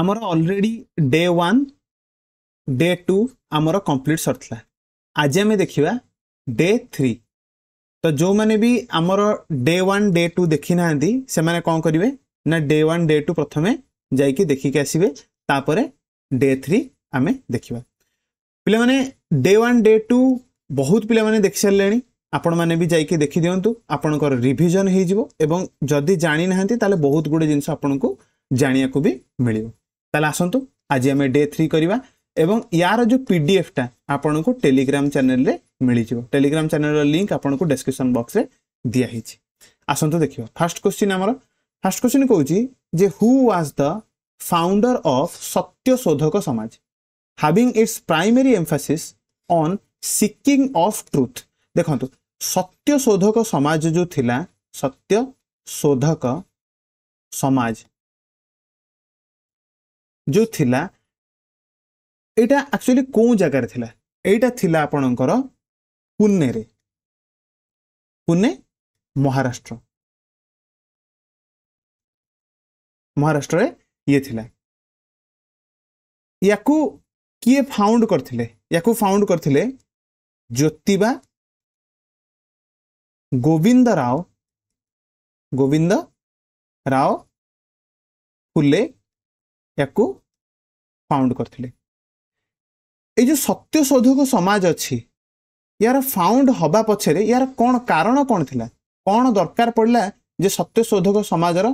ଆମର already day one day two ଆମର complete ସରିଥିଲା ଆଜି ଆମେ ଦେଖିବା ଡେ ଥ୍ରୀ ତ ଯେଉଁମାନେ ବି ଆମର ଡେ ୱାନ୍ ଡେ ଟୁ ଦେଖିନାହାନ୍ତି ସେମାନେ କ'ଣ କରିବେ ନା ଡେ ୱାନ୍ ଡେ ଟୁ ପ୍ରଥମେ ଯାଇକି ଦେଖିକି ଆସିବେ ତାପରେ ଡେ ଥ୍ରୀ ଆମେ ଦେଖିବା ପିଲାମାନେ ଡେ ୱାନ୍ ଡେ ଟୁ ବହୁତ ପିଲାମାନେ ଦେଖିସାରିଲେଣି ଆପଣମାନେ ବି ଯାଇକି ଦେଖିଦିଅନ୍ତୁ ଆପଣଙ୍କର ରିଭିଜନ୍ ହେଇଯିବ ଏବଂ ଯଦି ଜାଣିନାହାନ୍ତି ତାହେଲେ ବହୁତ ଗୁଡ଼ିଏ ଜିନିଷ ଆପଣଙ୍କୁ ଜାଣିବାକୁ ବି ମିଳିବ ତାହେଲେ ଆସନ୍ତୁ ଆଜି ଆମେ ଡେ ଥ୍ରୀ କରିବା ଏବଂ ୟାର ଯେଉଁ ପି ଡି ଏଫ୍ଟା ଆପଣଙ୍କୁ ଟେଲିଗ୍ରାମ ଚ୍ୟାନେଲରେ ମିଳିଯିବ ଟେଲିଗ୍ରାମ ଚ୍ୟାନେଲର ଲିଙ୍କ ଆପଣଙ୍କୁ ଡେସ୍କ୍ରିପସନ୍ ବକ୍ସରେ ଦିଆହେଇଛି ଆସନ୍ତୁ ଦେଖିବା ଫାର୍ଷ୍ଟ କ୍ୱେଶ୍ଚିନ୍ ଆମର ଫାର୍ଷ୍ଟ କ୍ୱେଶ୍ଚିନ୍ କହୁଛି ଯେ who was the founder of Satyashodhak Samaj having its primary emphasis on seeking of truth ଦେଖନ୍ତୁ ସତ୍ୟଶୋଧକ ସମାଜ ଯେଉଁ ଥିଲା ସତ୍ୟଶୋଧକ ସମାଜ ଯେଉଁ ଥିଲା ଏଇଟା ଆକ୍ଚୁଆଲି କେଉଁ ଜାଗାରେ ଥିଲା ଏଇଟା ଥିଲା ଆପଣଙ୍କର ପୁନେରେ ପୁନେ ମହାରାଷ୍ଟ୍ର ମହାରାଷ୍ଟ୍ରରେ ଇଏ ଥିଲା ୟାକୁ କିଏ ଫାଉଣ୍ଡ କରିଥିଲେ ୟାକୁ ଫାଉଣ୍ଡ କରିଥିଲେ ଜ୍ୟୋତିବା ଗୋବିନ୍ଦ ରାଓ ଗୋବିନ୍ଦ ରାଓ ଫୁଲେ ୟାକୁ ଫାଉଣ୍ଡ କରିଥିଲେ ଏଇ ଯେଉଁ ସତ୍ୟଶୋଧକ ସମାଜ ଅଛି ୟାର ଫାଉଣ୍ଡ ହେବା ପଛରେ ୟାର କ'ଣ କାରଣ କ'ଣ ଥିଲା କ'ଣ ଦରକାର ପଡ଼ିଲା ଯେ ସତ୍ୟଶୋଧକ ସମାଜର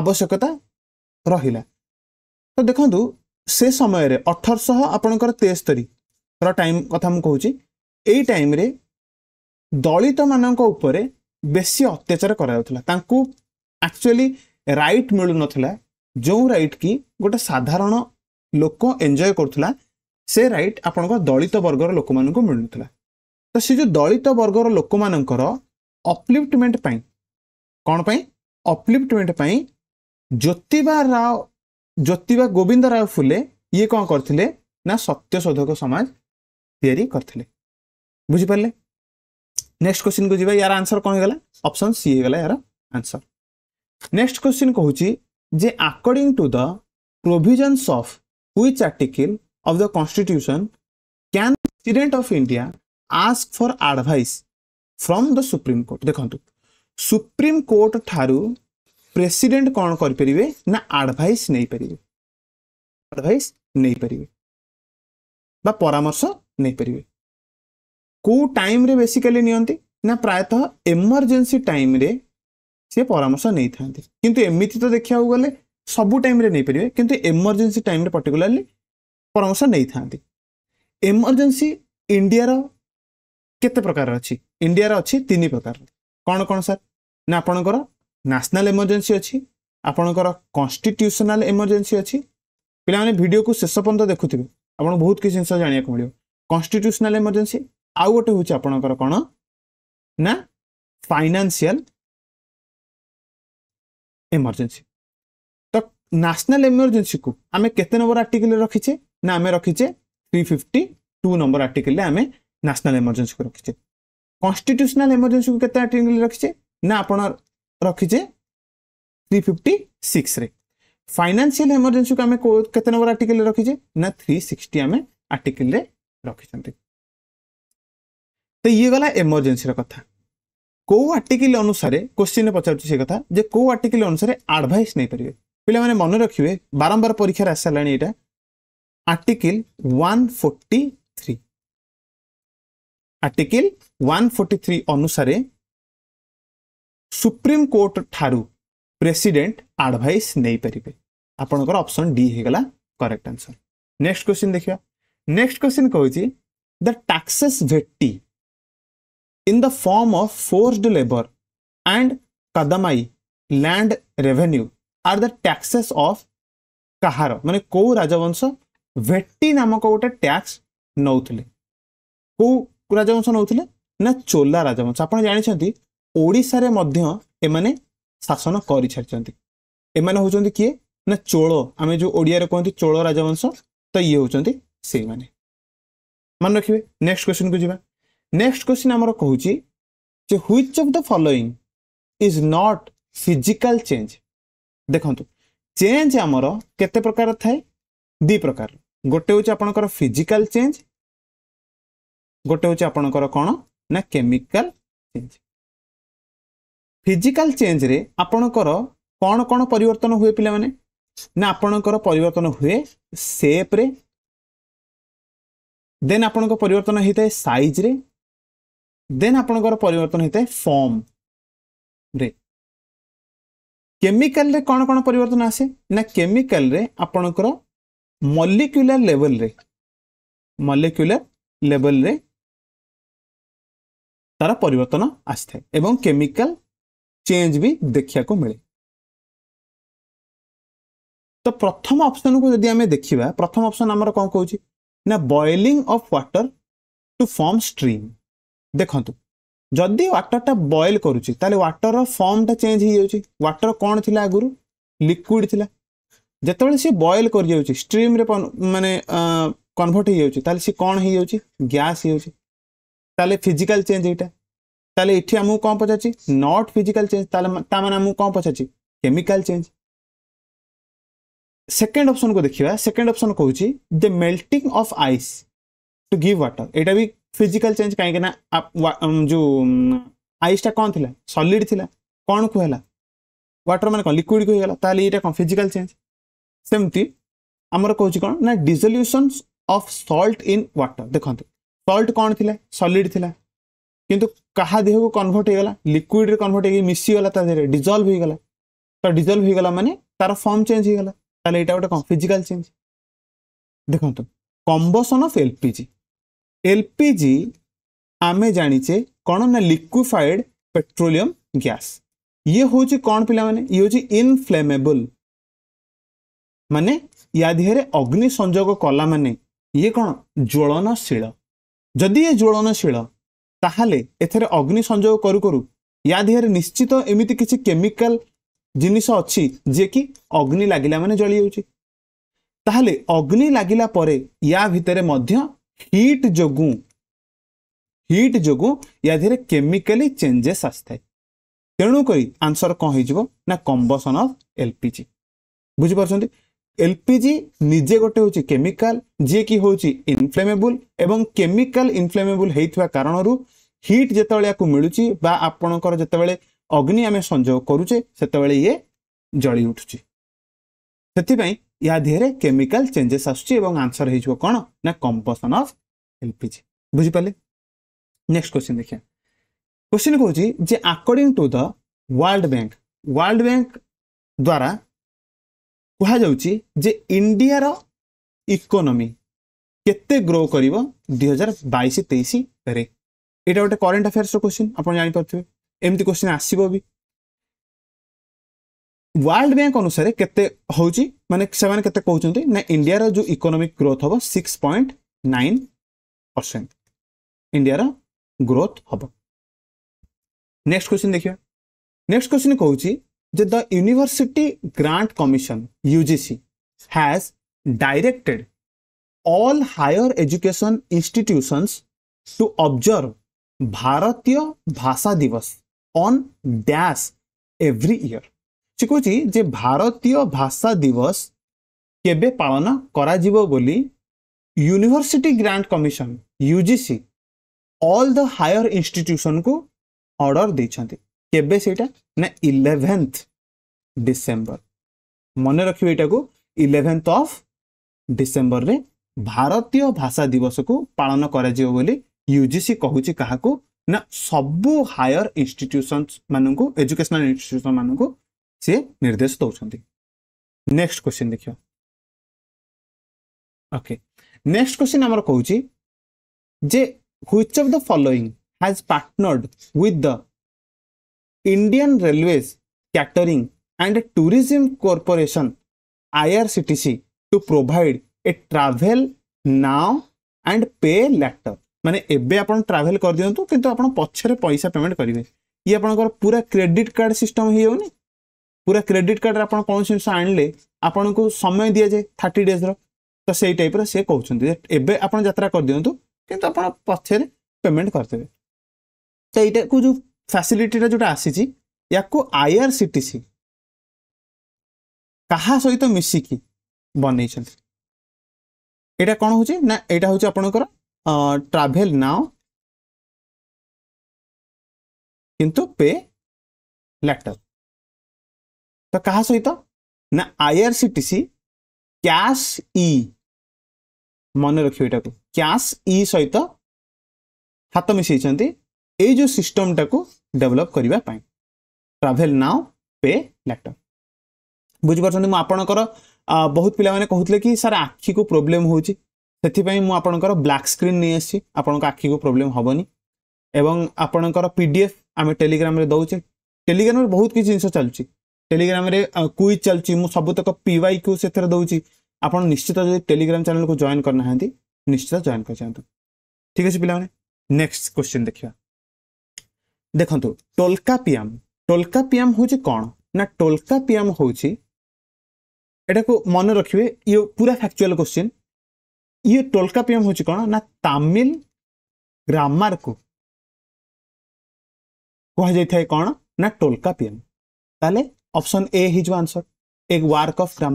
ଆବଶ୍ୟକତା ରହିଲା ତ ଦେଖନ୍ତୁ ସେ ସମୟରେ ଅଠରଶହ ଆପଣଙ୍କର ତେସ୍ତରୀର ଟାଇମ୍ କଥା ମୁଁ କହୁଛି ଏଇ ଟାଇମ୍ରେ ଦଳିତମାନଙ୍କ ଉପରେ ବେଶୀ ଅତ୍ୟାଚାର କରାଯାଉଥିଲା ତାଙ୍କୁ ଆକ୍ଚୁଆଲି ରାଇଟ୍ ମିଳୁନଥିଲା जो रईट कि गोटे साधारण लोक एंजय कर रईट आप दलित बर्गर लोक मान मिलूला तो सी जो दलित बर्गर लोक मानर अपलिफ्टमेंट कौनपाई अपलिफ्टमेंट ज्योतिबा राव ज्योतिबा गोविंद राव फुले ये कौन करते ना सत्यशोधक समाज या बुझिपारे नेक्स्ट क्वेश्चन को जी यार आंसर कौन होगा ऑप्शन सी होगा यार आंसर नेक्स्ट क्वेश्चन कहूँ J according to the provisions of which article of the constitution can president of India ask for advice from the Supreme Court देखो सुप्रीम कोर्ट ठारू president କ'ଣ କରିପାରିବେ ନା ଆଡ଼ଭାଇସ୍ ନେଇପାରିବେ advice ନେଇପାରିବେ ବା ପରାମର୍ଶ ନେଇପାରିବେ କେଉଁ ଟାଇମ୍ରେ ବେସିକାଲି ନିଅନ୍ତି ନା ପ୍ରାୟତଃ ଏମର୍ଜେନ୍ସି ଟାଇମ୍ରେ ସିଏ ପରାମର୍ଶ ନେଇଥାନ୍ତି କିନ୍ତୁ ଏମିତି ତ ଦେଖିବାକୁ ଗଲେ ସବୁ ଟାଇମ୍ରେ ନେଇପାରିବେ କିନ୍ତୁ ଏମର୍ଜେନ୍ସି ଟାଇମ୍ରେ ପର୍ଟିକୁଲାରଲି ପରାମର୍ଶ ନେଇଥାନ୍ତି ଏମର୍ଜେନ୍ସି ଇଣ୍ଡିଆର କେତେ ପ୍ରକାର ଅଛି ଇଣ୍ଡିଆର ଅଛି ତିନି ପ୍ରକାର କ'ଣ କ'ଣ ସାର୍ ନା ଆପଣଙ୍କର ନ୍ୟାସନାଲ୍ ଏମର୍ଜେନ୍ସି ଅଛି ଆପଣଙ୍କର କନଷ୍ଟିଟ୍ୟୁସନାଲ୍ ଏମର୍ଜେନ୍ସି ଅଛି ପିଲାମାନେ ଭିଡ଼ିଓକୁ ଶେଷ ପର୍ଯ୍ୟନ୍ତ ଦେଖୁଥିବେ ଆପଣ ବହୁତ କିଛି ଜିନିଷ ଜାଣିବାକୁ ମିଳିବ କନଷ୍ଟିଟ୍ୟୁସନାଲ୍ ଏମର୍ଜେନ୍ସି ଆଉ ଗୋଟେ ହେଉଛି ଆପଣଙ୍କର କ'ଣ ନା ଫାଇନାନ୍ସିଆଲ୍ ଏମର୍ଜେନ୍ସି ତ ନ୍ୟାସନାଲ୍ ଏମର୍ଜେନ୍ସିକୁ ଆମେ କେତେ ନମ୍ବର ଆର୍ଟିକଲରେ ରଖିଛେ ନା ଆମେ ରଖିଛେ ଥ୍ରୀ ଫିଫ୍ଟି ଟୁ ନମ୍ବର ଆର୍ଟିକଲରେ ଆମେ ନ୍ୟାସନାଲ୍ ଏମର୍ଜେନ୍ସିକୁ ରଖିଛେ କନଷ୍ଟିଟ୍ୟୁସନାଲ ଏମର୍ଜେନ୍ସିକୁ କେତେ ଆର୍ଟିକଲ ରଖିଛେ ନା ଆପଣ ରଖିଛେ ଥ୍ରୀ ଫିଫ୍ଟି ସିକ୍ସରେ ফাইনান্সিয়াল এমর্জেন্সিকে আমি କେତେ ନମ୍ବର আর্টিকেলে ରଖିଛେ ନା ଥ୍ରୀ ସିକ୍ସଟି ଆମେ আর্টিকেলে ରଖିଛନ୍ତି ତ ଇଏ ଗଲା ଏମର୍ଜେନ୍ସିର କଥା କେଉଁ ଆର୍ଟିକିଲ ଅନୁସାରେ କୋଶ୍ଚିନ୍ରେ ପଚାରୁଛି ସେ କଥା ଯେ କେଉଁ ଆର୍ଟିକିଲ ଅନୁସାରେ ଆଡ଼ଭାଇସ୍ ନେଇପାରିବେ ପିଲାମାନେ ମନେ ରଖିବେ ବାରମ୍ବାର ପରୀକ୍ଷାରେ ଆସିସାରିଲାଣି ଏଇଟା article one forty three article one forty three অনুসারে সুপ্রিম কোর্ট ঠারু প্রেসিডেন্ট আডভাইস নেইপারে আপনার অপশন ডি হয়ে গেল করেক্ট আনসর নেক্সট কোশ্চিন দেখা নেক্সট কোশ্চিন কৌছি দ্য টাক্সেস ভেটি in the form of forced labor and kadamai land revenue are the taxes of କାହାର ମାନେ କେଉଁ ରାଜବଂଶ ଭେଟି ନାମକ ଗୋଟେ ଟ୍ୟାକ୍ସ ନେଉଥିଲେ କେଉଁ ରାଜବଂଶ ନେଉଥିଲେ ନା ଚୋଲା ରାଜବଂଶ ଆପଣ ଜାଣିଛନ୍ତି ଓଡ଼ିଶାରେ ମଧ୍ୟ ଏମାନେ ଶାସନ କରିସାରିଛନ୍ତି ଏମାନେ ହେଉଛନ୍ତି କିଏ ନା ଚୋଳ ଆମେ ଯେଉଁ ଓଡ଼ିଆରେ କୁହନ୍ତି ଚୋଳ ରାଜବଂଶ ତ ଇଏ ହେଉଛନ୍ତି ସେଇମାନେ ମନେ ରଖିବେ ନେକ୍ସଟ କ୍ୱେଶ୍ଚନକୁ ଯିବା ନେକ୍ସଟ କ୍ୱେଶ୍ଚିନ୍ ଆମର କହୁଛି ଯେ which of the following is not physical change ଦେଖନ୍ତୁ ଚେଞ୍ଜ ଆମର କେତେ ପ୍ରକାର ଥାଏ ଦୁଇ ପ୍ରକାର ଗୋଟେ ହେଉଛି ଆପଣଙ୍କର ଫିଜିକାଲ ଚେଞ୍ଜ ଗୋଟେ ହେଉଛି ଆପଣଙ୍କର କ'ଣ ନା କେମିକାଲ ଚେଞ୍ଜ ଫିଜିକାଲ ଚେଞ୍ଜରେ ଆପଣଙ୍କର କ'ଣ କ'ଣ ପରିବର୍ତ୍ତନ ହୁଏ ପିଲାମାନେ ନା ଆପଣଙ୍କର ପରିବର୍ତ୍ତନ ହୁଏ ସେପ୍ରେ ଦେନ୍ ଆପଣଙ୍କ ପରିବର୍ତ୍ତନ ହେଇଥାଏ ସାଇଜ୍ରେ ଦେନ୍ ଆପଣଙ୍କର ପରିବର୍ତ୍ତନ ହେଇଥାଏ ଫର୍ମରେ କେମିକାଲରେ କ'ଣ କ'ଣ ପରିବର୍ତ୍ତନ ଆସେ ନା କେମିକାଲରେ ଆପଣଙ୍କର ମଲିକ୍ୟୁଲାର ଲେଭଲରେ ମଲିକ୍ୟୁଲାର ଲେଭଲରେ ତାର ପରିବର୍ତ୍ତନ ଆସିଥାଏ ଏବଂ କେମିକାଲ ଚେଞ୍ଜ ବି ଦେଖିବାକୁ ମିଳେ ତ ପ୍ରଥମ ଅପସନକୁ ଯଦି ଆମେ ଦେଖିବା ପ୍ରଥମ ଅପସନ ଆମର କ'ଣ କହୁଛି ନା boiling of water to form steam देखु जदि व्टरटा बयल करुच्चे व्टर रमटा चेज हो व्टर कौन थी आगुरी लिक्विड थी जिते सी बयल कर स्ट्रीम्रे मैंने कनभर्ट हो जाए सी कौन हो गैस ताले फिजिकल चेंज यहाँ ताले इटे आमको कौन पचार नॉट फिजिकल चेंज ताले मैंने आमको कौन पचार केमिकल चेंज सेकेंड ऑप्शन को देखा सेकेंड ऑप्शन कहूँ the melting of ice to give water यटा भी फिजिकल चेंज कहीं जो आईसटा कौन थी सलीड थी कौन को है वाटर मान कौन लिक्विड को होगा ताल ये कौन फिजिकल चेंज सेमती आमर कौन कौन ना dissolution of salt in water देखते सल्ट कौन थी सलीड थी किंतु क्या देह को कनभर्ट होगा लिक्विड कनभर्ट हो मिसीगला देहरे डिजल्व होगा तो डिजल्व होगा मानने तार फर्म चेंज होगा ताल यहाँ गोटे कौन फिजिकाल चेंज देखु कम्बसन अफ एलपीजी ଏଲ୍ପିଜି ଆମେ ଜାଣିଛେ କ'ଣ ନା ଲିକ୍ୱିଫାଏଡ଼୍ ପେଟ୍ରୋଲିୟମ୍ ଗ୍ୟାସ୍ ଇଏ ହେଉଛି କ'ଣ ପିଲାମାନେ ଇଏ ହେଉଛି ଇନଫ୍ଲେମେବୁଲ୍ ମାନେ ୟା ଦେହରେ ଅଗ୍ନି ସଂଯୋଗ କଲା ମାନେ ଇଏ କ'ଣ ଜ୍ୱଳନଶୀଳ ଯଦି ଇଏ ଜ୍ୱଳନଶୀଳ ତାହେଲେ ଏଥିରେ ଅଗ୍ନି ସଂଯୋଗ କରୁ କରୁ ୟା ଦେହରେ ନିଶ୍ଚିତ ଏମିତି କିଛି କେମିକାଲ ଜିନିଷ ଅଛି ଯିଏକି ଅଗ୍ନି ଲାଗିଲା ମାନେ ଜଳିଯାଉଛି ତାହେଲେ ଅଗ୍ନି ଲାଗିଲା ପରେ ୟା ଭିତରେ ମଧ୍ୟ ହିଟ୍ ଯୋଗୁଁ ହିଟ୍ ଯୋଗୁଁ ୟା ଦେହରେ କେମିକାଲି ଚେଞ୍ଜେସ୍ ଆସିଥାଏ ତେଣୁକରି ଆନ୍ସର କ'ଣ ହେଇଯିବ ନା କମ୍ବସନ୍ ଅଫ୍ ଏଲ୍ପିଜି ବୁଝିପାରୁଛନ୍ତି ଏଲ୍ପିଜି ନିଜେ ଗୋଟେ ହେଉଛି କେମିକାଲ ଯିଏକି ହେଉଛି ଇନଫ୍ଲେମେବୁଲ ଏବଂ କେମିକାଲ ଇନଫ୍ଲେମେବୁଲ ହେଇଥିବା କାରଣରୁ ହିଟ୍ ଯେତେବେଳେ ୟାକୁ ମିଳୁଛି ବା ଆପଣଙ୍କର ଯେତେବେଳେ ଅଗ୍ନି ଆମେ ସଂଯୋଗ କରୁଛେ ସେତେବେଳେ ଇଏ ଜଳି ଉଠୁଛି ସେଥିପାଇଁ ଏହା ଦେହରେ କେମିକାଲ ଚେଞ୍ଜେସ୍ ଆସୁଛି ଏବଂ ଆନ୍ସର ହେଇଯିବ କ'ଣ ନା କମ୍ପସନ୍ ଅଫ୍ ଏଲ୍ପିଜି ବୁଝିପାରିଲେ ନେକ୍ସଟ କ୍ୱେଶ୍ଚିନ୍ ଦେଖିବା କ୍ୱେଶ୍ଚିନ୍ କହୁଛି ଯେ according to the world bank world bank ଦ୍ୱାରା କୁହାଯାଉଛି ଯେ ଇଣ୍ଡିଆର ଇକୋନୋମି କେତେ ଗ୍ରୋ କରିବ ଦୁଇ ହଜାର ବାଇଶ ତେଇଶରେ ଏଇଟା ଗୋଟେ କରେଣ୍ଟ ଆଫେୟାର୍ସର କ୍ୱେଶ୍ଚିନ୍ ଆପଣ ଜାଣିପାରୁଥିବେ ଏମିତି କ୍ୱେଶ୍ଚିନ୍ ଆସିବ ବି वर्ल्ड बैंक अनुसार मानते कहते ना इंडिया जो इकोनोमिक ग्रोथ हम six point nine percent India growth हम नेक्स्ट क्वेश्चन देखिए नेक्स्ट क्वेश्चन कहे the university grants commission UGC has directed all higher education institutions to observe Bharatiya Bhasha दिवस ऑन डैश एवरी ईयर से कह भारतीय भाषा दिवस केबे पालन करा बोली university grants commission UGC all the higher institution को ऑर्डर देखते केबे सेटा ना इलेवेन्थ डिसेंबर मन रखिए यू इलेवेन्थ ऑफ डिसेंबर रे भारतीय भाषा दिवस को पालन करा बोली यूजीसी कहूँ क्या सबू हायर इनट्यूशन को एजुकेशनल इनट्यूशन को ସେ ନିର୍ଦ୍ଦେଶ ଦେଉଛନ୍ତି ନେକ୍ସଟ କ୍ୱେଶ୍ଚିନ୍ ଦେଖିବା ଓକେ ନେକ୍ସଟ କ୍ୱେଶ୍ଚିନ୍ ଆମର କହୁଛି ଯେ which of the following has partnered with the Indian Railways catering and tourism corporation IRCTC to provide a travel now and pay later ମାନେ ଏବେ ଆପଣ ଟ୍ରାଭେଲ୍ କରିଦିଅନ୍ତୁ କିନ୍ତୁ ଆପଣ ପଛରେ ପଇସା ପେମେଣ୍ଟ କରିବେ ଇଏ ଆପଣଙ୍କର ପୁରା କ୍ରେଡିଟ୍ କାର୍ଡ଼ ସିଷ୍ଟମ୍ ହେଇଯାଉନି ପୁରା କ୍ରେଡିଟ୍ କାର୍ଡ଼ରେ ଆପଣ କୌଣସି ଜିନିଷ ଆଣିଲେ ଆପଣଙ୍କୁ ସମୟ ଦିଆଯାଏ ଥାର୍ଟି ଡେଜ୍ର ତ ସେଇ ଟାଇପ୍ର ସିଏ କହୁଛନ୍ତି ଏବେ ଆପଣ ଯାତ୍ରା କରିଦିଅନ୍ତୁ କିନ୍ତୁ ଆପଣ ପଛରେ ପେମେଣ୍ଟ କରିଦେବେ ତ ଏଇଟାକୁ ଯେଉଁ ଫ୍ୟାସିଲିଟିଟା ଯେଉଁଟା ଆସିଛି ୟାକୁ I R C T C କାହା ସହିତ ମିଶିକି ବନେଇଛନ୍ତି ଏଇଟା କ'ଣ ହେଉଛି ନା ଏଇଟା ହେଉଛି ଆପଣଙ୍କର ଟ୍ରାଭେଲ ନାଓ କିନ୍ତୁ ପେ ଲ୍ୟାଟର ତ କାହା ସହିତ ନା ଆଇଆରସିଟିସି କ୍ୟାସ୍ ଇ ମନେ ରଖିବେ ଏଇଟାକୁ କ୍ୟାସ୍ ଇ ସହିତ ହାତ ମିଶାଇଛନ୍ତି ଏଇ ଯେଉଁ ସିଷ୍ଟମଟାକୁ ଡେଭଲପ୍ କରିବା ପାଇଁ ଟ୍ରାଭେଲ୍ ନାଓ ପେ ଲାଟର୍ ବୁଝିପାରୁଛନ୍ତି ମୁଁ ଆପଣଙ୍କର ବହୁତ ପିଲାମାନେ କହୁଥିଲେ କି ସାର୍ ଆଖିକୁ ପ୍ରୋବ୍ଲେମ୍ ହେଉଛି ସେଥିପାଇଁ ମୁଁ ଆପଣଙ୍କର ବ୍ଲାକ୍ ସ୍କ୍ରିନ୍ ନେଇ ଆସିଛି ଆପଣଙ୍କ ଆଖିକୁ ପ୍ରୋବ୍ଲେମ୍ ହେବନି ଏବଂ ଆପଣଙ୍କର ପି ଡି ଏଫ୍ ଆମେ ଟେଲିଗ୍ରାମରେ ଦେଉଛେ ଟେଲିଗ୍ରାମରେ ବହୁତ କିଛି ଜିନିଷ ଚାଲୁଛି टेलीग्राम क्विज चलती मुझे सबुतक पिवई क्यू से दूसरी आपड़ निश्चित जो टेलीग्राम चेल को जॉन करना निश्चित जॉन कर ठीक अच्छे पे नेक्स्ट क्वेश्चन देखा देखो टोलका पियाम टोलका पियाम हूँ कौन ना टोलका पियाम हूँ यटा को मन रखिए ये पूरा फैक्चुअल क्वेश्चन ये टोलका पियाम हूँ कौन ना तमिल ग्रामर को कह जाए कौन ना टोलका पियाम অপশন এ হিজু আনসার এক ওয়ার্ক অফ ফ্রাম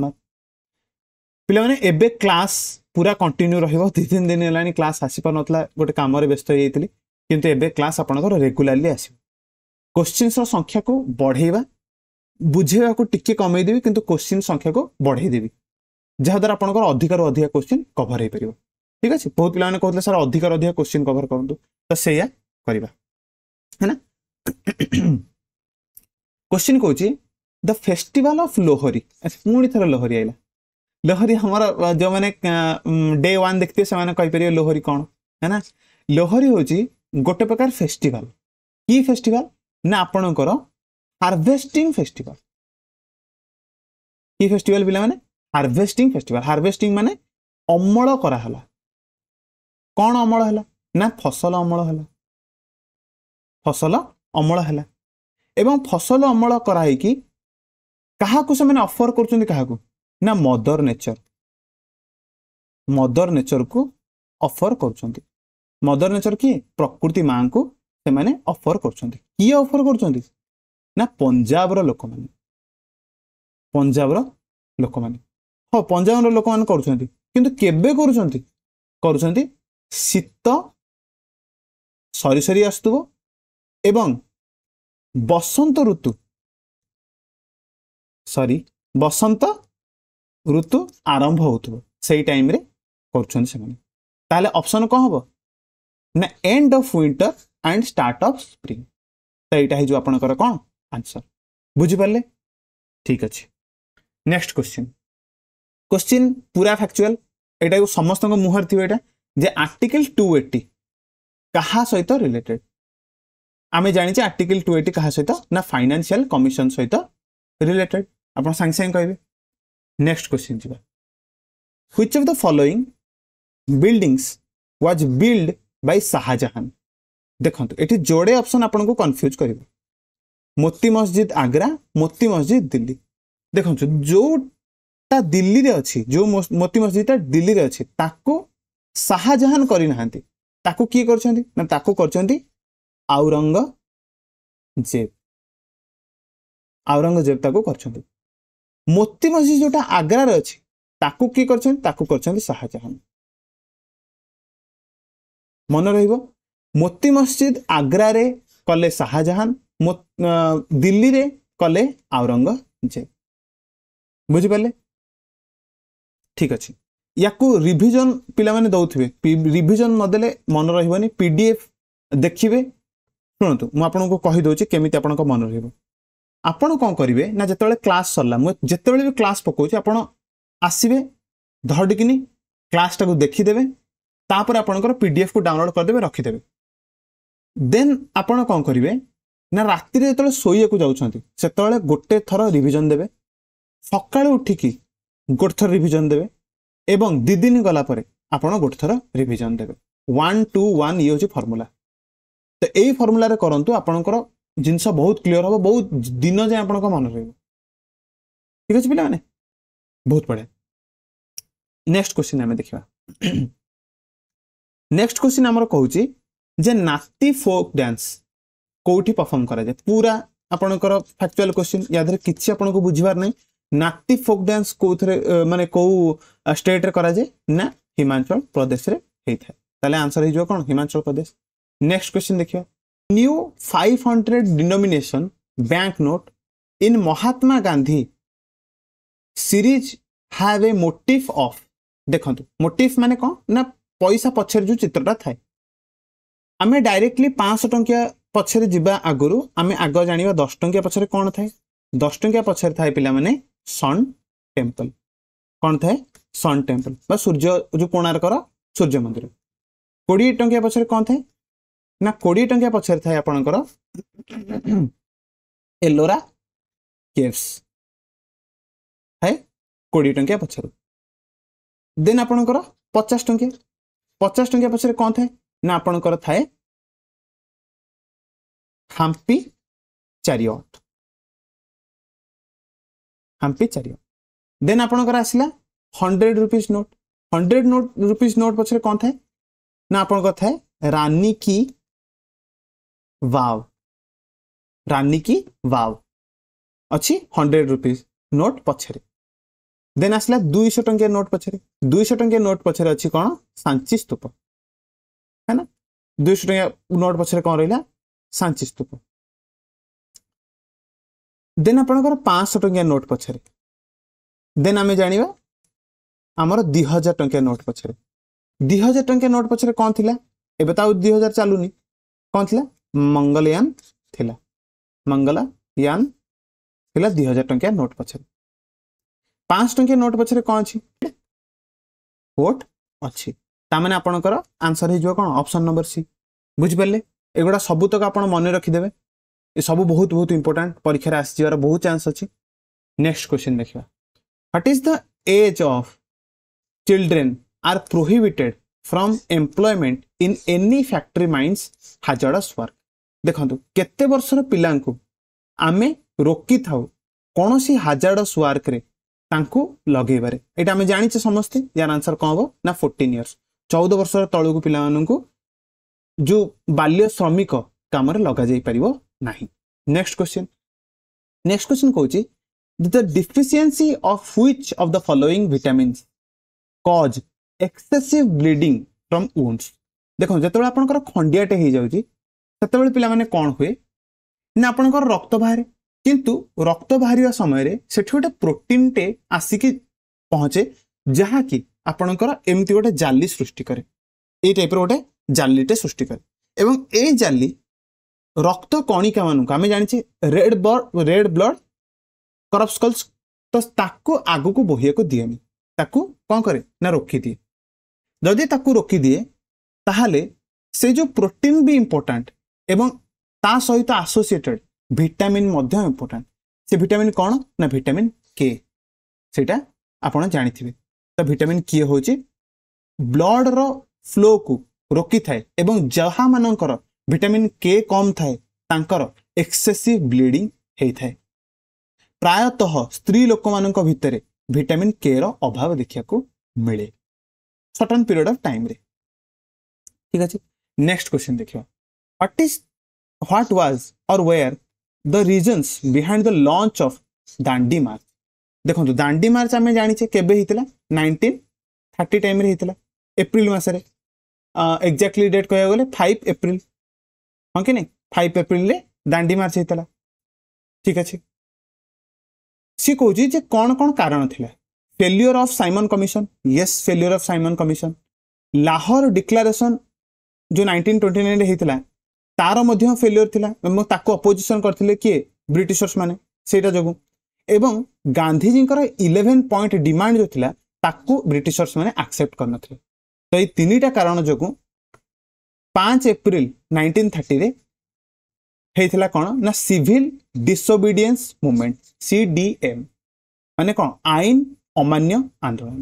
পিলনে এবে ক্লাস পুরা কন্টিনিউ রইব তিন দিন দিন এলাইনি ক্লাস আসি পার নথলা গট কামরে ব্যস্ত হইছিল কিন্তু এবে ক্লাস আপন রেগুলারলি আসি কোশ্চেন সংখ্যা কো বঢ়াইবা বুঝেয়া কো টিকে কমে দিবি কিন্তু কোশ্চেন সংখ্যা কো বঢ়াই দিবি যাদার আপন অধিকার অধ্যায় কোশ্চেন কভার হই পারিব ঠিক আছে বহুত পিলনে কওলে স্যার অধিক অধ্যায় কোশ্চেন কভার করু তো সেইয়া করিবা হেনা কোশ্চেন কোচি द फेस्टिवल ऑफ लोहरी पुणी थर लोहरी आइला लोहरी हमारा जो मैंने डे वन देखते से कहीपर लोहरी कौन है ना लोहरी हूँ गोटे प्रकार फेस्टिवल कि फेस्टिवल ना आपणकर हार्वेस्टिंग फेस्टिवल कि फेस्टिवल पे मैंने हार्वेस्टिंग फेस्टिवल हार्वेस्टिंग मान ଅମଳ କରାହେଲା କ'ଣ ଅମଳ ହେଲା ନା फसल अमल है फसल अमल ହେଲା ଏବଂ ଫସଲ ଅମଳ କାହାକୁ ସେମାନେ ଅଫର୍ କରୁଛନ୍ତି କାହାକୁ ନା ମଦର ନେଚର୍ ମଦର ନେଚର୍କୁ ଅଫର୍ କରୁଛନ୍ତି ମଦର ନେଚର୍ କିଏ ପ୍ରକୃତି ମାଆଙ୍କୁ ସେମାନେ ଅଫର୍ କରୁଛନ୍ତି କିଏ ଅଫର୍ କରୁଛନ୍ତି ନା ପଞ୍ଜାବର ଲୋକମାନେ ପଞ୍ଜାବର ଲୋକମାନେ ହଁ ପଞ୍ଜାବର ଲୋକମାନେ କରୁଛନ୍ତି କିନ୍ତୁ କେବେ କରୁଛନ୍ତି କରୁଛନ୍ତି ଶୀତ ସରି ସରି ଆସୁଥିବ ଏବଂ ବସନ୍ତ ଋତୁ ସରି ବସନ୍ତ ଋତୁ ଆରମ୍ଭ ହେଉଥିବ ସେଇ ଟାଇମ୍ରେ କରୁଛନ୍ତି ସେମାନେ ତାହେଲେ ଅପସନ୍ କ'ଣ ହେବ ନା end of winter and start of spring ତ ଏଇଟା ହେଇଯିବ ଆପଣଙ୍କର କ'ଣ ଆନ୍ସର ବୁଝିପାରିଲେ ଠିକ୍ ଅଛି ନେକ୍ସଟ କ୍ୱେଶ୍ଚିନ୍ କ୍ୱେଶ୍ଚିନ୍ ପୁରା ଫ୍ୟାକ୍ଚୁଆଲ ଏଇଟାକୁ ସମସ୍ତଙ୍କ ମୁହଁରେ ଥିବ ଏଇଟା ଯେ ଆର୍ଟିକଲ ଟୁ ଏଟି କାହା ସହିତ ରିଲେଟେଡ୍ ଆମେ ଜାଣିଛେ ଆର୍ଟିକଲ ଟୁ ଏଟି କାହା ସହିତ ନା ଫାଇନାନ୍ସିଆଲ କମିଶନ ସହିତ ରିଲେଟେଡ୍ ଆପଣ ସାଙ୍ଗେ ସାଙ୍ଗେ କହିବେ ନେକ୍ସଟ କ୍ୱେଶ୍ଚିନ୍ ଯିବା which of the following buildings was build by Shahjahan ଦେଖନ୍ତୁ ଏଠି ଯୋଡ଼େ ଅପସନ୍ ଆପଣଙ୍କୁ କନଫ୍ୟୁଜ୍ କରିବ ମୋତି ମସଜିଦ ଆଗ୍ରା ମୋତି ମସଜିଦ ଦିଲ୍ଲୀ ଦେଖନ୍ତୁ ଯେଉଁଟା ଦିଲ୍ଲୀରେ ଅଛି ଯେଉଁ ମୋତି ମସଜିଦଟା ଦିଲ୍ଲୀରେ ଅଛି ତାକୁ ଶାହାଜାହାନ କରିନାହାନ୍ତି ତାକୁ କିଏ କରିଛନ୍ତି ନା ତାକୁ କରିଛନ୍ତି ଆଉରଙ୍ଗଜେବ ଆଉରଙ୍ଗଜେବ ତାକୁ କରିଛନ୍ତି ମୋତି ମସଜିଦ ଯୋଉଟା ଆଗ୍ରାରେ ଅଛି ତାକୁ କିଏ କରିଛନ୍ତି ତାକୁ କରିଛନ୍ତି ଶାହାଜାହାନ ମନେ ରହିବ ମୋତି ମସଜିଦ ଆଗ୍ରାରେ କଲେ ଶାହାଜାହାନ ଦିଲ୍ଲୀରେ କଲେ ଆଉରଙ୍ଗଜେବ ବୁଝିପାରିଲେ ଠିକ ଅଛି ୟାକୁ ରିଭିଜନ ପିଲାମାନେ ଦଉଥିବେ ରିଭିଜନ ନଦେଲେ ମନେ ରହିବନି ପି ଡି ଏଫ୍ ଦେଖିବେ ଶୁଣନ୍ତୁ ମୁଁ ଆପଣଙ୍କୁ କହିଦେଉଛି କେମିତି ଆପଣଙ୍କ ମନେ ରହିବ ଆପଣ କ'ଣ କରିବେ ନା ଯେତେବେଳେ କ୍ଲାସ୍ ସରିଲା ମୁଁ ଯେତେବେଳେ ବି କ୍ଲାସ୍ ପକାଉଛି ଆପଣ ଆସିବେ ଧରିକିନି କ୍ଲାସ୍ଟାକୁ ଦେଖିଦେବେ ତାପରେ ଆପଣଙ୍କର ପି ଡି ଏଫ୍କୁ ଡାଉନଲୋଡ଼୍ କରିଦେବେ ରଖିଦେବେ ଦେନ୍ ଆପଣ କ'ଣ କରିବେ ନା ରାତିରେ ଯେତେବେଳେ ଶୋଇବାକୁ ଯାଉଛନ୍ତି ସେତେବେଳେ ଗୋଟେ ଥର ରିଭିଜନ୍ ଦେବେ ସକାଳୁ ଉଠିକି ଗୋଟେ ଥର ରିଭିଜନ୍ ଦେବେ ଏବଂ ଦୁଇ ଦିନ ଗଲା ପରେ ଆପଣ ଗୋଟେ ଥର ରିଭିଜନ୍ ଦେବେ ୱାନ୍ ଟୁ ୱାନ୍ ଇଏ ହେଉଛି ଫର୍ମୁଲା ତ ଏଇ ଫର୍ମୁଲାରେ କରନ୍ତୁ ଆପଣଙ୍କର ଜିନିଷ ବହୁତ କ୍ଲିଅର ହେବ ବହୁତ ଦିନ ଯାଏଁ ଆପଣଙ୍କ ମନେ ରହିବ ଠିକ ଅଛି ପିଲାମାନେ ବହୁତ ବଢ଼ିଆ ନେକ୍ସଟ କ୍ୱେଶ୍ଚିନ୍ ଆମେ ଦେଖିବା ନେକ୍ସଟ କ୍ୱେଶ୍ଚିନ୍ ଆମର କହୁଛି ଯେ ନାତି ଫୋକ୍ ଡ୍ୟାନ୍ସ କେଉଁଠି ପରଫର୍ମ କରାଯାଏ ପୁରା ଆପଣଙ୍କର ଫ୍ୟାକ୍ଚୁଆଲ କ୍ୱେଶ୍ଚିନ୍ ୟା ଦେହରେ କିଛି ଆପଣଙ୍କୁ ବୁଝିବାର ନାହିଁ ନାତି ଫୋକ୍ ଡ୍ୟାନ୍ସ କେଉଁଥିରେ ମାନେ କେଉଁ ଷ୍ଟେଟ୍ରେ କରାଯାଏ ନା ହିମାଚଳ ପ୍ରଦେଶରେ ହେଇଥାଏ ତାହେଲେ ଆନ୍ସର ହେଇଯିବ କ'ଣ ହିମାଚଳ ପ୍ରଦେଶ ନେକ୍ସଟ କ୍ୱେଶ୍ଚିନ୍ ଦେଖିବା new 500 denomination banknote in Mahatma Gandhi series have a motif of ଦେଖନ୍ତୁ ମୋଟିଭ୍ ମାନେ କ'ଣ ନା ପଇସା ପଛରେ ଯେଉଁ ଚିତ୍ରଟା ଥାଏ ଆମେ ଡାଇରେକ୍ଟଲି ପାଞ୍ଚଶହ ଟଙ୍କିଆ ପଛରେ ଯିବା ଆଗରୁ ଆମେ ଆଗ ଜାଣିବା ଦଶ ଟଙ୍କିଆ ପଛରେ କ'ଣ ଥାଏ ଦଶ ଟଙ୍କିଆ ପଛରେ ଥାଏ ପିଲାମାନେ ସନ୍ ଟେମ୍ପଲ୍ କ'ଣ ଥାଏ ସନ୍ ଟେମ୍ପଲ୍ ବା ସୂର୍ଯ୍ୟ ଯେଉଁ କୋଣାର୍କର ସୂର୍ଯ୍ୟ ମନ୍ଦିର କୋଡ଼ିଏ ଟଙ୍କିଆ ପଛରେ କ'ଣ ଥାଏ ନା କୋଡ଼ିଏ ଟଙ୍କିଆ ପଛରେ ଥାଏ ଆପଣଙ୍କର ଏଲୋରା କେଭ୍ସ ଥାଏ କୋଡ଼ିଏ ଟଙ୍କିଆ ପଛରେ ଦେନ୍ ଆପଣଙ୍କର ପଚାଶ ଟଙ୍କିଆ ପଚାଶ ଟଙ୍କିଆ ପଛରେ କ'ଣ ଥାଏ ନା ଆପଣଙ୍କର ଥାଏ ହାମ୍ପି ଚାରିଅଟ ହାମ୍ପି ଚାରିଅଟ ଦେନ୍ ଆପଣଙ୍କର ଆସିଲା hundred rupees note hundred note rupees note ପଛରେ କ'ଣ ଥାଏ ନା ଆପଣଙ୍କର ଥାଏ ରାନୀ କି ୱାଓ ରାନୀ କି ଭାଓ ଅଛି ହଣ୍ଡ୍ରେଡ଼ ରୁପିଜ୍ ନୋଟ୍ ପଛରେ ଦେନ୍ ଆସିଲା ଦୁଇଶହ ଟଙ୍କିଆ ନୋଟ୍ ପଛରେ ଦୁଇଶହ ଟଙ୍କିଆ ନୋଟ୍ ପଛରେ ଅଛି କ'ଣ ସାଞ୍ଚି ସ୍ତୂପ ହେ ନା ଦୁଇଶହ ଟଙ୍କିଆ ନୋଟ୍ ପଛରେ କ'ଣ ରହିଲା ସାଞ୍ଚି ସ୍ତୂପ ଦେନ୍ ଆପଣଙ୍କର ପାଞ୍ଚଶହ ଟଙ୍କିଆ ନୋଟ୍ ପଛରେ ଦେନ୍ ଆମେ ଜାଣିବା ଆମର ଦୁଇ ହଜାର ଟଙ୍କିଆ ନୋଟ୍ ପଛରେ ଦୁଇ ହଜାର ଟଙ୍କିଆ ନୋଟ୍ ପଛରେ କ'ଣ ଥିଲା ଏବେ ତ ଆଉ ଦୁଇ ହଜାର ଚାଲୁନି କ'ଣ ଥିଲା मंगलयान मंगलयान दि हजार टाइम नोट पचर पांच टाइम नोट पचर कौन अच्छी वोट अच्छी आपंकर आंसर हो कौन अपसन नंबर सी बुझिपारे एगुटा सब तो आप मन रखिदेवे ये सब बहुत बहुत इंपोर्टां परीक्षा आसीजार बहुत चांस अच्छी नेक्स्ट क्वेश्चन देखा what is the age of children are prohibited from employment in any factory mines hazard work ଦେଖନ୍ତୁ କେତେ ବର୍ଷର ପିଲାଙ୍କୁ ଆମେ ରୋକିଥାଉ କୌଣସି ହାଜାର୍ଡସ୍ ୱାର୍କରେ ତାଙ୍କୁ ଲଗେଇବାରେ ଏଇଟା ଆମେ ଜାଣିଛେ ସମସ୍ତେ ୟାର ଆନ୍ସର କ'ଣ ହେବ ନା ଫୋର୍ଟିନ୍ ଇୟର୍ସ ଚଉଦ ବର୍ଷର ତଳକୁ ପିଲାମାନଙ୍କୁ ଯେଉଁ ବାଲ୍ୟ ଶ୍ରମିକ କାମରେ ଲଗାଯାଇ ପାରିବ ନାହିଁ ନେକ୍ସଟ କ୍ୱେଶ୍ଚିନ୍ ନେକ୍ସଟ କ୍ୱେଶ୍ଚିନ୍ କହୁଛି the deficiency of which of the following vitamins cause excessive bleeding from wounds ଦେଖନ୍ତୁ ଯେତେବେଳେ ଆପଣଙ୍କର ଖଣ୍ଡିଆଟେ ହେଇଯାଉଛି ସେତେବେଳେ ପିଲାମାନେ କ'ଣ ହୁଏ ନା ଆପଣଙ୍କର ରକ୍ତ ବାହାରେ କିନ୍ତୁ ରକ୍ତ ବାହାରିବା ସମୟରେ ସେଠି ଗୋଟେ ପ୍ରୋଟିନ୍ଟେ ଆସିକି ପହଞ୍ଚେ ଯାହାକି ଆପଣଙ୍କର ଏମିତି ଗୋଟେ ଜାଲି ସୃଷ୍ଟି କରେ ଏଇ ଟାଇପ୍ର ଗୋଟେ ଜାଲିଟେ ସୃଷ୍ଟି କରେ ଏବଂ ଏଇ ଜାଲି ରକ୍ତ କଣିକାମାନଙ୍କୁ ଆମେ ଜାଣିଛେ ରେଡ୍ ରେଡ୍ ବ୍ଲଡ୍ କରପ୍ସକଲ୍ସ ତ ତାକୁ ଆଗକୁ ବୋହିବାକୁ ଦିଏନି ତାକୁ କ'ଣ କରେ ନା ରୋକିଦିଏ ଯଦି ତାକୁ ରୋକିଦିଏ ତାହେଲେ ସେ ଯେଉଁ ପ୍ରୋଟିନ୍ ବି ଇମ୍ପୋର୍ଟାଣ୍ଟ ଏବଂ ତା ସହିତ ଆସୋସିଏଟେଡ୍ ଭିଟାମିନ୍ ମଧ୍ୟ ଇମ୍ପୋର୍ଟାଣ୍ଟ ସେ ଭିଟାମିନ୍ କ'ଣ ନା ଭିଟାମିନ୍ କେ ସେଇଟା ଆପଣ ଜାଣିଥିବେ ତ ଭିଟାମିନ୍ କିଏ ହେଉଛି ବ୍ଲଡ଼ର ଫ୍ଲୋକୁ ରୋକିଥାଏ ଏବଂ ଯାହାମାନଙ୍କର ଭିଟାମିନ୍ କେ କମ୍ ଥାଏ ତାଙ୍କର ଏକ୍ସେସିଭ୍ ବ୍ଲିଡ଼ିଂ ହେଇଥାଏ ପ୍ରାୟତଃ ସ୍ତ୍ରୀ ଲୋକମାନଙ୍କ ଭିତରେ ଭିଟାମିନ୍ କେର ଅଭାବ ଦେଖିବାକୁ ମିଳେ ସଟନ୍ ପିରିୟଡ଼ ଅଫ୍ ଟାଇମ୍ରେ ଠିକ୍ ଅଛି ନେକ୍ସଟ କ୍ୱେଶ୍ଚିନ୍ ଦେଖିବା What is what was or were the reasons behind the launch of Dandi March? ଦେଖନ୍ତୁ ଦାଣ୍ଡି ମାର୍ଚ୍ଚ ଆମେ ଜାଣିଛେ କେବେ ହେଇଥିଲା ନାଇନଟିନ୍ ଥାର୍ଟି ଟାଇମ୍ରେ ହେଇଥିଲା ଏପ୍ରିଲ ମାସରେ ଏକ୍ଜାକ୍ଟଲି ଡେଟ୍ କହିବାକୁ ଗଲେ ଫାଇଭ ଏପ୍ରିଲ ହଁ କି ନାହିଁ ଫାଇଭ ଏପ୍ରିଲରେ ଦାଣ୍ଡି ମାର୍ଚ୍ଚ ହେଇଥିଲା ଠିକ୍ ଅଛି ସିଏ କହୁଛି ଯେ କ'ଣ କ'ଣ କାରଣ ଥିଲା failure of Simon commission yes failure of Simon commission Lahore declaration ଯେଉଁ ନାଇନଟିନ୍ ଟ୍ୱେଣ୍ଟି ନାଇନ୍ରେ ହେଇଥିଲା ତାର ମଧ୍ୟ ଫେଲିଓର ଥିଲା ଏବଂ ତାକୁ ଅପୋଜିସନ୍ କରିଥିଲେ କିଏ ବ୍ରିଟିଶର୍ସ ମାନେ ସେଇଟା ଯୋଗୁଁ ଏବଂ ଗାନ୍ଧିଜୀଙ୍କର ଇଲେଭେନ୍ ପଏଣ୍ଟ ଡିମାଣ୍ଡ ଯେଉଁ ଥିଲା ତାକୁ ବ୍ରିଟିଶର୍ସ ମାନେ ଆକ୍ସେପ୍ଟ କରିନଥିଲେ ତ ଏଇ ତିନିଟା କାରଣ ଯୋଗୁଁ ପାଞ୍ଚ ଏପ୍ରିଲ ନାଇଣ୍ଟିନ୍ ଥାର୍ଟିରେ ହେଇଥିଲା କ'ଣ ନା ସିଭିଲ ଡିସୋବିଡିଏନ୍ସ ମୁଭମେଣ୍ଟ ସିଡିଏମ୍ ମାନେ କ'ଣ ଆଇନ ଅମାନ୍ୟ ଆନ୍ଦୋଳନ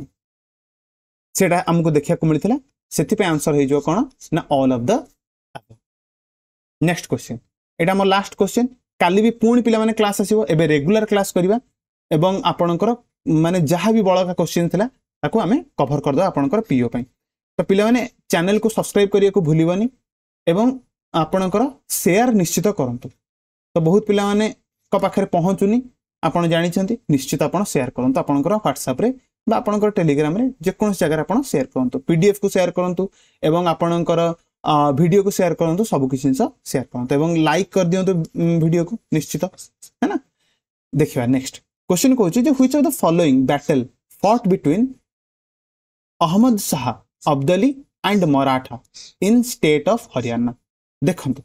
ସେଇଟା ଆମକୁ ଦେଖିବାକୁ ମିଳିଥିଲା ସେଥିପାଇଁ ଆନ୍ସର ହେଇଯିବ କ'ଣ ନା all of the next question ଏଇଟା ଆମ ଲାଷ୍ଟ କ୍ୱେଶ୍ଚିନ୍ କାଲି ବି ପୁଣି ପିଲାମାନେ କ୍ଲାସ୍ ଆସିବ ଏବେ ରେଗୁଲାର କ୍ଲାସ୍ କରିବା ଏବଂ ଆପଣଙ୍କର ମାନେ ଯାହା ବି ବଳକା କ୍ୱେଶ୍ଚିନ୍ ଥିଲା ତାକୁ ଆମେ କଭର କରିଦେବା ଆପଣଙ୍କର ପିଓ ପାଇଁ ତ ପିଲାମାନେ ଚ୍ୟାନେଲକୁ ସବସ୍କ୍ରାଇବ୍ କରିବାକୁ ଭୁଲିବନି ଏବଂ ଆପଣଙ୍କର ସେୟାର ନିଶ୍ଚିତ କରନ୍ତୁ ତ ବହୁତ ପିଲାମାନେଙ୍କ ପାଖରେ ପହଞ୍ଚୁନି ଆପଣ ଜାଣିଛନ୍ତି ନିଶ୍ଚିତ ଆପଣ ସେୟାର କରନ୍ତୁ ଆପଣଙ୍କର ହ୍ୱାଟ୍ସଆପ୍ରେ বা ଆପଣଙ୍କର ଟେଲିଗ୍ରାମରେ ଯେକୌଣସି ଜାଗାରେ ଆପଣ ସେୟାର କରନ୍ତୁ ପିଡ଼ିଏଫ୍କୁ ସେୟାର କରନ୍ତୁ ଏବଂ ଆପଣଙ୍କର वीडियो को शेयर करूँ सबकि जिन सेयर करूँ और लाइक कर दिंतु वीडियो को निश्चित है ना देखा नेक्स्ट क्वेश्चन कौन जो which the following battle fought between Ahmad Shah Abdali and Maratha in state of Haryana देखते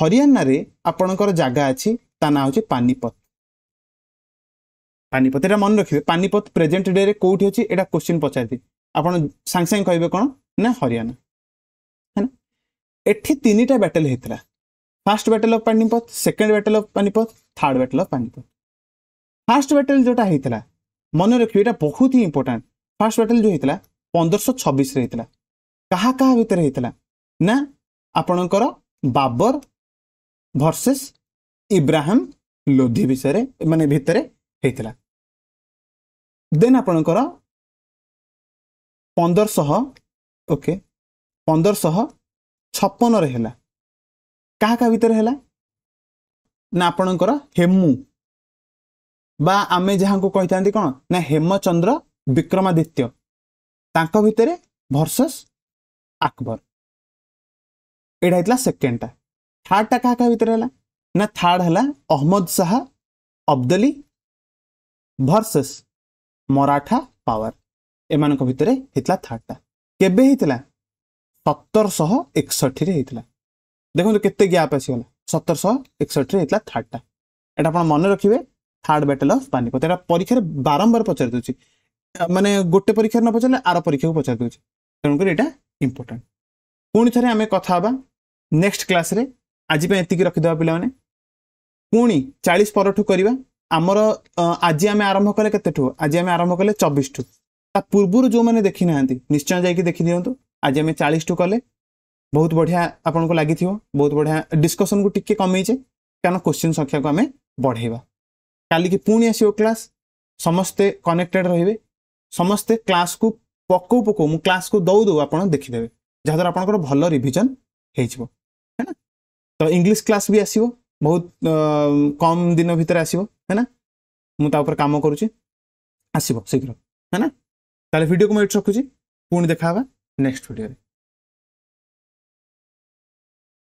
हरियाणन आपणकर जगह अच्छी ना हो पानीपत पानीपत यहाँ मन रखिए पानीपत प्रेजेट डे कौटी अच्छी एटा क्वेश्चन पचारे आप सांगे सांगे कह कौन ना हरियाणा ଏଠି ତିନିଟା ବ୍ୟାଟଲ ହେଇଥିଲା first battle of Panipat second battle of Panipat third battle of Panipat first battle ଯେଉଁଟା ହେଇଥିଲା ମନେ ରଖିବ ଏଇଟା ବହୁତ ହି ଇମ୍ପୋର୍ଟାଣ୍ଟ ଫାର୍ଷ୍ଟ ବ୍ୟାଟଲ ଯେଉଁ ହେଇଥିଲା ପନ୍ଦରଶହ ଛବିଶରେ ହେଇଥିଲା କାହା କାହା ଭିତରେ ହେଇଥିଲା ନା ଆପଣଙ୍କର ବାବର ଭର୍ସେସ୍ ଇବ୍ରାହିମ ଲୋଧି ବିଷୟରେ ମାନେ ଭିତରେ ହେଇଥିଲା ଦେନ୍ ଆପଣଙ୍କର ପନ୍ଦରଶହ ଓକେ ପନ୍ଦରଶହ ଛପନରେ ହେଲା କାହା କାହା ଭିତରେ ହେଲା ନା ଆପଣଙ୍କର ହେମୁ ବା ଆମେ ଯାହାଙ୍କୁ କହିଥାନ୍ତି କ'ଣ ନା ହେମଚନ୍ଦ୍ର ବିକ୍ରମାଦିତ୍ୟ ତାଙ୍କ ଭିତରେ ଭର୍ସେସ୍ ଆକବର ଏଇଟା ହେଇଥିଲା ସେକେଣ୍ଡଟା ଥାର୍ଡ଼ଟା କାହା କାହା ଭିତରେ ହେଲା ନା ଥାର୍ଡ଼ ହେଲା ଅହମ୍ମଦ ଶାହା ଅବଦଲି ଭର୍ସେସ୍ ମରାଠା ପାୱାର ଏମାନଙ୍କ ଭିତରେ ହେଇଥିଲା ଥାର୍ଡ଼ଟା କେବେ ହେଇଥିଲା ସତରଶହ ଏକଷଠିରେ ହେଇଥିଲା ଦେଖନ୍ତୁ କେତେ ଗ୍ୟାପ୍ ଆସିଗଲା ସତରଶହ ଏକଷଠିରେ ହେଇଥିଲା ଥାର୍ଡ଼ଟା ଏଇଟା ଆପଣ ମନେ ରଖିବେ ଥାର୍ଡ଼ ବ୍ୟାଟେଲ୍ ଅଫ୍ ପାନିପଥ ଏଇଟା ପରୀକ୍ଷାରେ ବାରମ୍ବାର ପଚାରି ଦେଉଛି ମାନେ ଗୋଟେ ପରୀକ୍ଷାରେ ନ ପଚାରିଲେ ଆର ପରୀକ୍ଷାକୁ ପଚାରି ଦେଉଛି ତେଣୁକରି ଏଇଟା ଇମ୍ପୋର୍ଟାଣ୍ଟ ପୁଣି ଥରେ ଆମେ କଥା ହେବା ନେକ୍ସଟ କ୍ଲାସ୍ରେ ଆଜି ପାଇଁ ଏତିକି ରଖିଦେବା ପିଲାମାନେ ପୁଣି ଚାଳିଶ ପରଠୁ କରିବା ଆମର ଆଜି ଆମେ ଆରମ୍ଭ କଲେ କେତେଠୁ ଆଜି ଆମେ ଆରମ୍ଭ କଲେ ଚବିଶଠୁ ତା ପୂର୍ବରୁ ଯେଉଁମାନେ ଦେଖିନାହାନ୍ତି ନିଶ୍ଚୟ ଯାଇକି ଦେଖିଦିଅନ୍ତୁ आज आम चालीस टू कले बहुत बढ़िया आपन को लगी बहुत बढ़िया डिस्कसन को टी कमे कहना क्वेश्चन संख्या को आम बढ़ेगा कल की पुणी आसो क्लास समस्ते कनेक्टेड रे समस्ते क्लास को पको पको मु क्लास को दौ दौ आप देखिदेवे जहाद्वारा आपंकर भल रिविजन हो तो इंग्लीश क्लास भी आसो बहुत कम दिन भितर आसो है ना मुझे कम करुच्ची आसव शीघ्र है ना तो भिड को मैं ये पुणी देखा next video